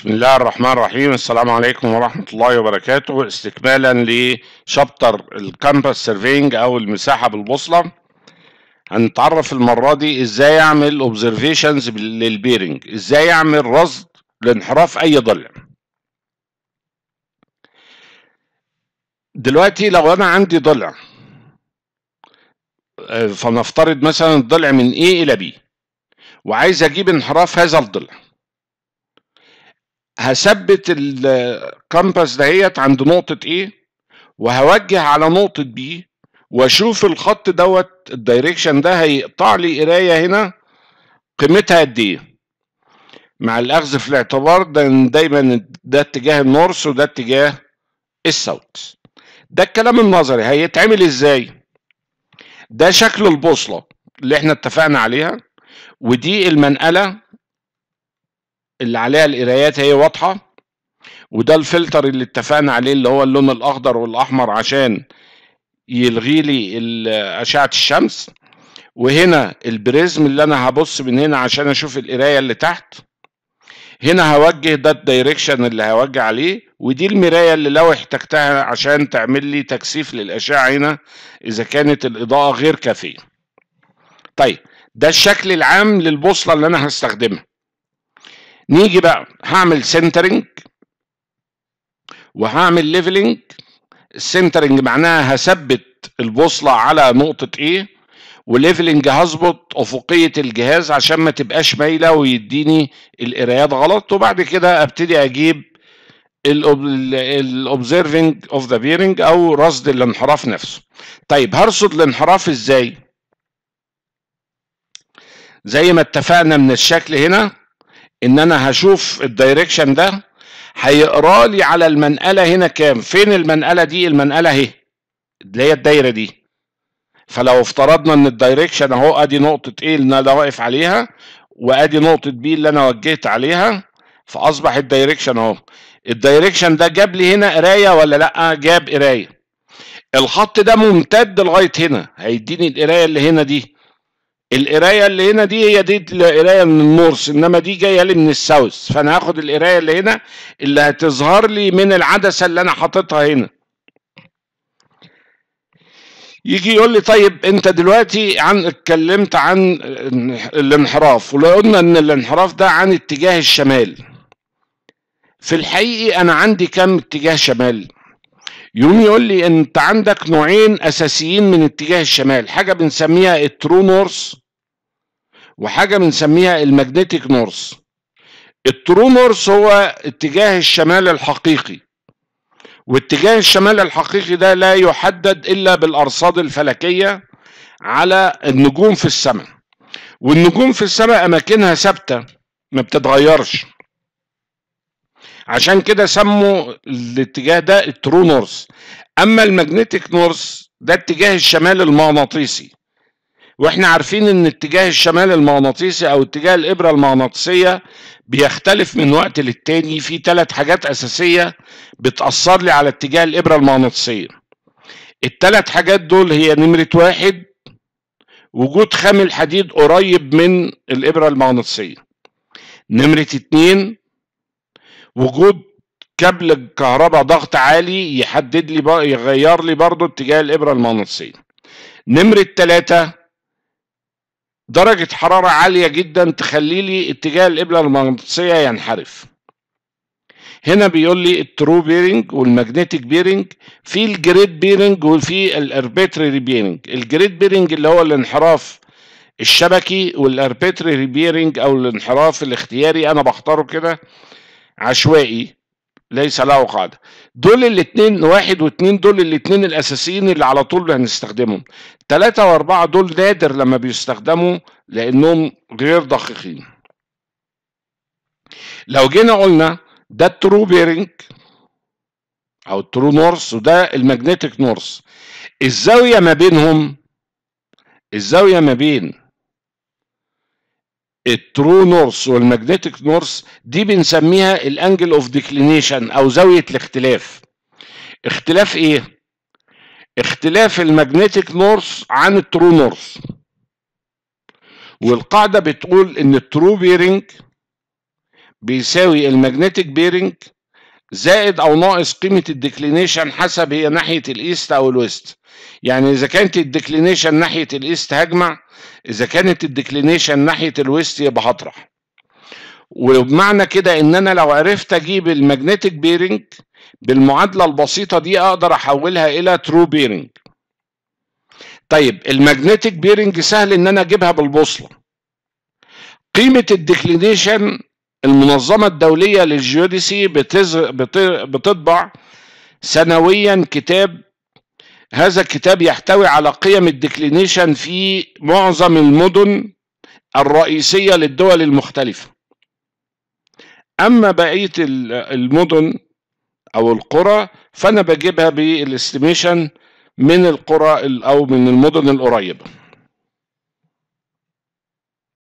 بسم الله الرحمن الرحيم السلام عليكم ورحمة الله وبركاته استكمالا لشابتر الكامبس سيرفينج أو المساحة بالبوصلة هنتعرف المرة دي ازاي اعمل اوبزرفيشنز للبيرنج ازاي اعمل رصد لانحراف اي ضلع دلوقتي لو انا عندي ضلع آه، فنفترض مثلا الضلع من A إلى B وعايز اجيب انحراف هذا الضلع هثبت الكامباس دهيت عند نقطة A وهوجه على نقطة B واشوف الخط دوت الدايركشن ده هيقطع لي قراية هنا قيمتها قد ايه مع الاخذ في الاعتبار ده دايما ده اتجاه النورث وده اتجاه الساوث ده الكلام النظري هيتعمل ازاي ده شكل البوصلة اللي احنا اتفقنا عليها ودي المنقلة اللي عليها القرايات هي واضحه وده الفلتر اللي اتفقنا عليه اللي هو اللون الاخضر والاحمر عشان يلغي لي اشعه الشمس وهنا البريزم اللي انا هبص من هنا عشان اشوف القرايه اللي تحت هنا هوجه ده الدايركشن اللي هوجه عليه ودي المرايه اللي لو احتجتها عشان تعمل لي تكثيف للاشعه هنا اذا كانت الاضاءه غير كافيه طيب ده الشكل العام للبوصله اللي انا هستخدمها نيجي بقى هعمل سنترنج وهعمل ليفلنج السنترنج معناها هثبت البوصله على نقطه ايه وليفلنج هظبط افقيه الجهاز عشان ما تبقاش مايله ويديني القرايات غلط وبعد كده ابتدي اجيب الاوبزرفنج اوف ذا بيرنج او رصد الانحراف نفسه طيب هرصد الانحراف ازاي زي ما اتفقنا من الشكل هنا ان انا هشوف الدايركشن ده هيقرا لي على المنقله هنا كام فين المنقله دي المنقله اهي اللي هي الدايره دي فلو افترضنا ان الدايركشن اهو ادي نقطه A اللي انا واقف عليها وادي نقطه B اللي انا وجهت عليها فاصبح الدايركشن اهو الدايركشن ده جاب لي هنا قرايه ولا لا جاب قرايه الخط ده ممتد لغايه هنا هيديني القرايه اللي هنا دي القرايه اللي هنا دي هي دي القرايه من النورس انما دي جايه لي من الساوث فانا هاخد القرايه اللي هنا اللي هتظهر لي من العدسه اللي انا حاططها هنا يجي يقول لي طيب انت دلوقتي عن اتكلمت عن الانحراف وقلنا ان الانحراف ده عن اتجاه الشمال في الحقيقي انا عندي كم اتجاه شمال يقوم يقول لي انت عندك نوعين اساسيين من اتجاه الشمال حاجه بنسميها الترو نورث وحاجه بنسميها الماجنتيك نورث الترو نورث هو اتجاه الشمال الحقيقي واتجاه الشمال الحقيقي ده لا يحدد الا بالارصاد الفلكيه على النجوم في السماء والنجوم في السماء اماكنها ثابته ما بتتغيرش عشان كده سموا الاتجاه ده الترو نورث اما الماجنتيك نورث ده اتجاه الشمال المغناطيسي واحنا عارفين ان اتجاه الشمال المغناطيسي او اتجاه الابره المغناطيسيه بيختلف من وقت للتاني في ثلاث حاجات اساسيه بتاثر لي على اتجاه الابره المغناطيسيه التلات حاجات دول هي نمره واحد وجود خام الحديد قريب من الابره المغناطيسيه نمره اتنين وجود كابل كهرباء ضغط عالي يحدد لي يغير لي برضو اتجاه الابره المغناطيسيه نمره ثلاثة درجة حرارة عالية جدا تخلي لي اتجاه القبلة المغناطيسية ينحرف هنا بيقول لي الترو بيرنج والماجنتيك بيرنج في الجريد بيرنج وفي الاربيتري بيرنج الجريد بيرنج اللي هو الانحراف الشبكي والاربيتري بيرنج او الانحراف الاختياري انا بختاره كده عشوائي ليس له قاعده دول الاثنين واحد واثنين دول الاثنين الاساسيين اللي على طول هنستخدمهم ثلاثة واربعة دول نادر لما بيستخدموا لانهم غير دقيقين لو جينا قلنا ده الترو بيرنج او الترو نورس وده الماجنتيك نورس الزاويه ما بينهم الزاويه ما بين الترو نورث والماجنتيك نورث دي بنسميها الانجل اوف ديكلينيشن او زاويه الاختلاف اختلاف ايه اختلاف الماجنتيك نورث عن الترو نورث والقاعده بتقول ان الترو بيرنج بيساوي الماجنتيك بيرنج زائد او ناقص قيمه الديكلينيشن حسب هي ناحيه الايست او الويست يعني اذا كانت الديكلينيشن ناحيه الايست هجمع اذا كانت الديكلينيشن ناحيه الويست يبقى هطرح وبمعنى كده ان انا لو عرفت اجيب الماجنتيك بيرنج بالمعادله البسيطه دي اقدر احولها الى ترو بيرنج طيب الماجنتيك بيرنج سهل ان انا اجيبها بالبوصله قيمه الديكلينيشن المنظمه الدوليه للجيوديسي بتطبع سنويا كتاب هذا الكتاب يحتوي على قيم الديكلينيشن في معظم المدن الرئيسية للدول المختلفة أما بقية المدن أو القرى فأنا بجيبها بالاستيميشن من القرى أو من المدن القريبة